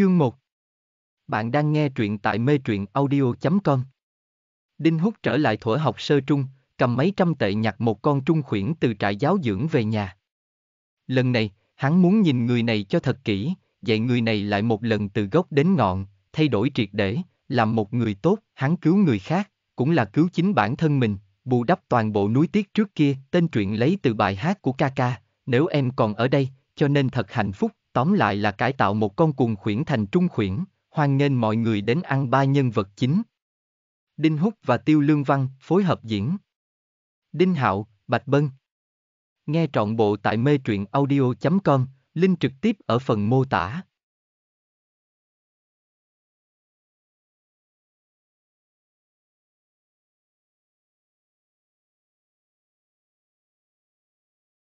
Chương 1 Bạn đang nghe truyện tại mê truyện audio.com Đinh Húc trở lại thuở học sơ trung, cầm mấy trăm tệ nhặt một con trung khuyển từ trại giáo dưỡng về nhà. Lần này, hắn muốn nhìn người này cho thật kỹ, dạy người này lại một lần từ gốc đến ngọn, thay đổi triệt để, làm một người tốt, hắn cứu người khác, cũng là cứu chính bản thân mình, bù đắp toàn bộ núi tiếc trước kia, tên truyện lấy từ bài hát của Kaka, nếu em còn ở đây, cho nên thật hạnh phúc, Tóm lại là cải tạo một con cuồng khuyển thành trung khuyển, hoan nghênh mọi người đến ăn ba nhân vật chính. Đinh Húc và Tiêu Lương Văn phối hợp diễn. Đinh Hạo, Bạch Bân. Nghe trọn bộ tại mê truyện audio.com, link trực tiếp ở phần mô tả.